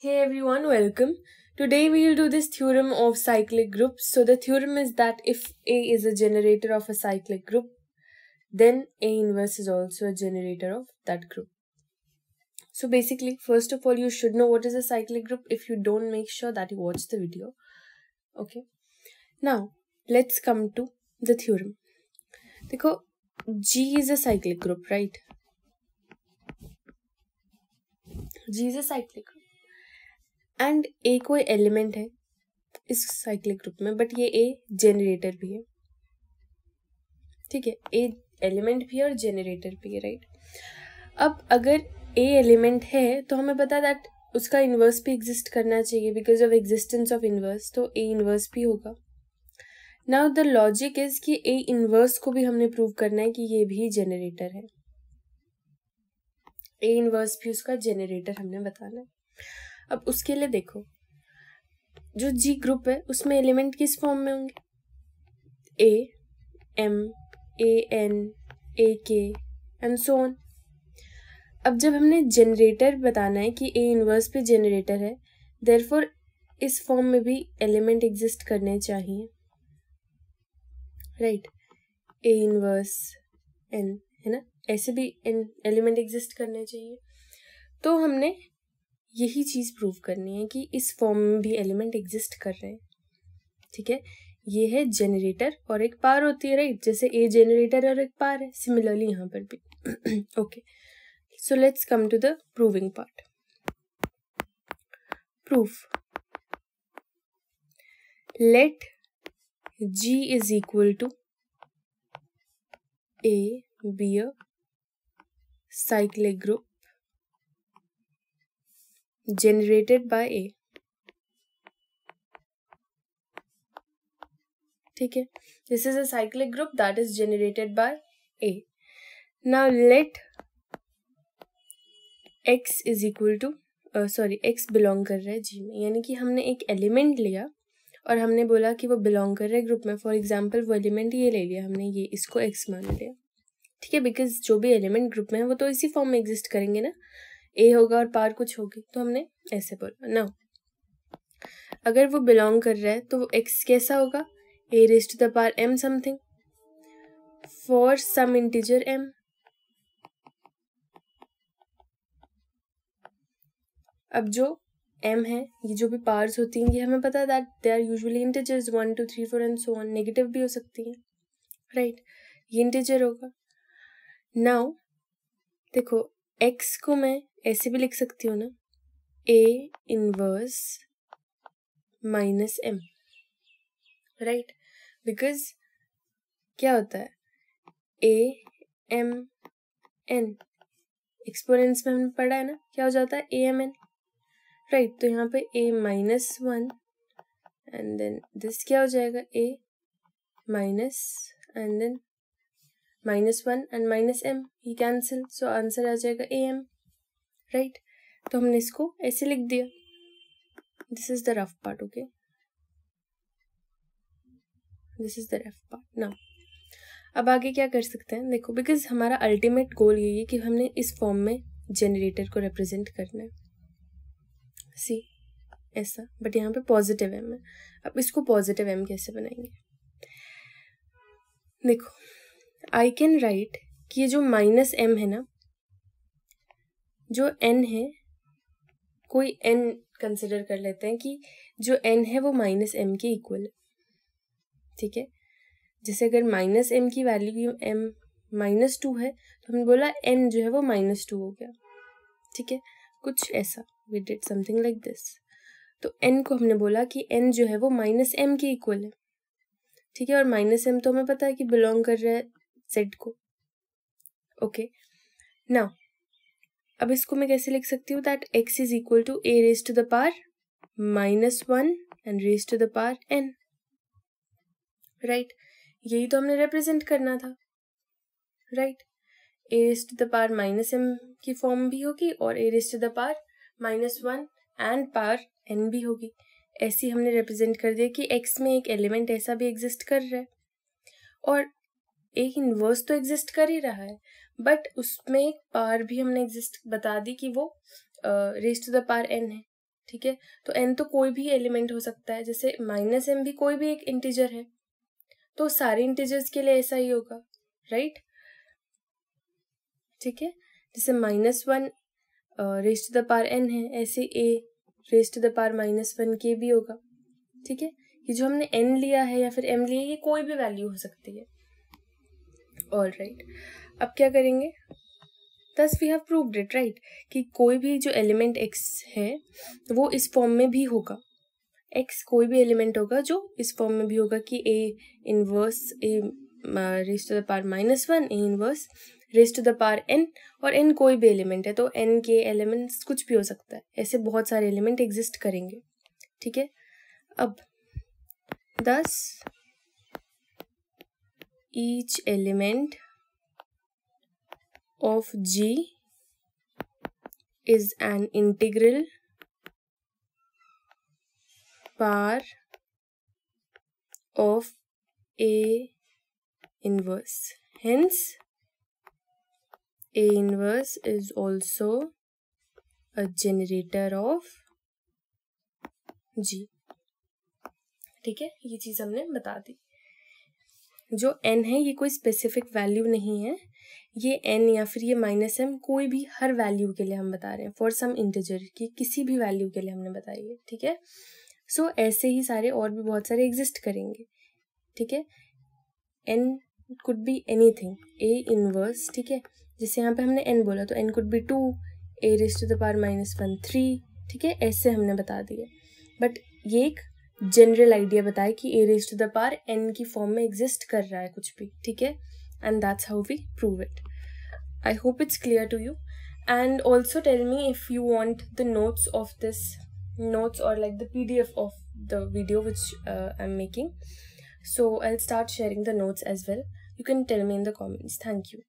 Hey everyone, welcome. Today we will do this theorem of cyclic groups. So the theorem is that if A is a generator of a cyclic group, then A inverse is also a generator of that group. So basically, first of all, you should know what is a cyclic group. If you don't, make sure that you watch the video. Okay. Now, let's come to the theorem. Dekho, G is a cyclic group, right? G is a cyclic group. And a कोई element है इस cyclic group में but ये ए generator भी है ठीक है ए element भी है और जेनरेटर भी है राइट अब अगर ए एलिमेंट है तो हमें पता दैट उसका इन्वर्स भी एग्जिस्ट करना चाहिए because of existence of inverse तो ए इन्वर्स भी होगा नाउ द लॉजिक इज कि ए इन्वर्स को भी हमने प्रूव करना है कि ये भी जेनरेटर है ए इन्वर्स भी उसका जेनरेटर हमने बताना है अब उसके लिए देखो जो जी ग्रुप है उसमें एलिमेंट किस फॉर्म में होंगे A M A N A के एंड सो ऑन अब जब हमने जनरेटर बताना है कि ए इनवर्स पे जनरेटर है देरफोर इस फॉर्म में भी एलिमेंट एग्जिस्ट करने चाहिए राइट ए इनवर्स एन है ना ऐसे भी एन एलिमेंट एग्जिस्ट करने चाहिए तो हमने यही चीज़ प्रूव करनी है कि इस फॉर्म में भी एलिमेंट एग्जिस्ट कर रहे हैं ठीक है ये है जनरेटर और एक पार होती है राइट जैसे ए जनरेटर और एक पार है सिमिलरली यहाँ पर भी okay so let's come to the proving part proof let g is equal to a be a cyclic group generated by A ठीक है this is a cyclic group that is generated by A now let x is equal to sorry x belong कर रहा है जी में यानी कि हमने एक एलिमेंट लिया और हमने बोला कि वो बिलोंग कर रहा है ग्रुप में फॉर एग्जांपल वो एलिमेंट ये ले लिया हमने ये इसको एक्स मान लिया ठीक है बिकॉज जो भी एलिमेंट ग्रुप में है वो तो इसी फॉर्म में एग्जिस्ट करेंगे ना ए होगा और पार कुछ होगी तो हमने ऐसे बोला ना अगर वो बिलोंग कर रहा है तो वो एक्स कैसा होगा a raise to the power m something for some integer m अब जो एम है ये जो भी पार्स होती हैं ये हमें पता है that they are usually integers one two three four and so on negative भी हो सकती हैं राइट right? ये इंटीजर होगा नाउ देखो एक्स को मैं ऐसे भी लिख सकती हूँ ना a inverse minus m right because क्या होता है ए एम एन एक्सपोरेंस में हमने पढ़ा है ना क्या हो जाता है ए एम एन राइट तो यहाँ पे a minus one and then this क्या हो जाएगा a minus and then minus one and minus m ये कैंसिल सो आंसर आ जाएगा ए एम राइट तो हमने इसको ऐसे लिख दिया this is the rough part okay this is the rough part now अब आगे क्या कर सकते हैं देखो बिकॉज हमारा अल्टीमेट गोल यही है कि हमने इस फॉर्म में जनरेटर को रिप्रेजेंट करना है सी ऐसा बट यहाँ पे पॉजिटिव एम है अब इसको पॉजिटिव एम कैसे बनाएंगे देखो आई कैन राइट कि ये जो माइनस एम है ना जो एन है कोई एन कंसिडर कर लेते हैं कि जो एन है वो माइनस एम के इक्वल है ठीक है जैसे अगर माइनस एम की वैल्यू एम माइनस टू है तो हमने बोला एन जो है वो माइनस टू हो गया ठीक है कुछ ऐसा we did something like this तो एन को हमने बोला कि एन जो है वो माइनस एम के इक्वल है ठीक है और माइनस एम तो हमें पता है कि बिलोंग कर रहा है सेट को ओके नाउ अब इसको मैं कैसे लिख सकती हूँ that x is equal to a raise to the power minus one and raise to the power n right यही तो हमने रिप्रेजेंट करना था right a raise to the power minus m की फॉर्म भी होगी और a raise to the power minus one and power n भी होगी ऐसी हमने रिप्रेजेंट कर दिया कि एक्स में एक एलिमेंट ऐसा भी एग्जिस्ट कर रहा है और एक इनवर्स तो एग्जिस्ट कर ही रहा है बट उसमें एक पार भी हमने एग्जिस्ट बता दी कि वो raise to the power n है ठीक है तो एन तो कोई भी एलिमेंट हो सकता है जैसे माइनस एम भी कोई भी एक इंटीजर है तो सारे इंटीजर्स के लिए ऐसा ही होगा राइट ठीक है जैसे minus one raise to the power n है ऐसे a raise to the power minus one के भी होगा ठीक है ये जो हमने एन लिया है या फिर एम लिया ये कोई भी वैल्यू हो सकती है ऑल राइट अब क्या करेंगे thus we have proved it right कि कोई भी जो एलिमेंट एक्स है वो इस फॉर्म में भी होगा एक्स कोई भी एलिमेंट होगा जो इस फॉर्म में भी होगा कि a inverse a raise to the power minus one a inverse raise to the power n और एन कोई भी एलिमेंट है तो एन के एलिमेंट्स कुछ भी हो सकता है ऐसे बहुत सारे एलिमेंट एग्जिस्ट करेंगे ठीक है अब दस each element of G is an integral power of A inverse. Hence, A inverse is also a generator of G. ठीक है ये चीज़ हमने बता दी जो एन है ये कोई स्पेसिफिक वैल्यू नहीं है ये एन या फिर ये माइनस एम कोई भी हर वैल्यू के लिए हम बता रहे हैं फॉर सम इंटीजर कि किसी भी वैल्यू के लिए हमने बताई है ठीक है सो ऐसे ही सारे और भी बहुत सारे एग्जिस्ट करेंगे ठीक है n could be anything a inverse ठीक है जैसे यहाँ पे हमने एन बोला तो n could be two a raise to the power minus one three ठीक है ऐसे हमने बता दिया बट ये एक जनरल आइडिया बताया कि a raise to the power n की फॉर्म में एग्जिस्ट कर रहा है कुछ भी ठीक है and that's how we prove it I hope it's clear to you and also tell me if you want the notes of this notes और like the P D F of the video which I am making so I start sharing the notes as well you can tell me in the comments thank you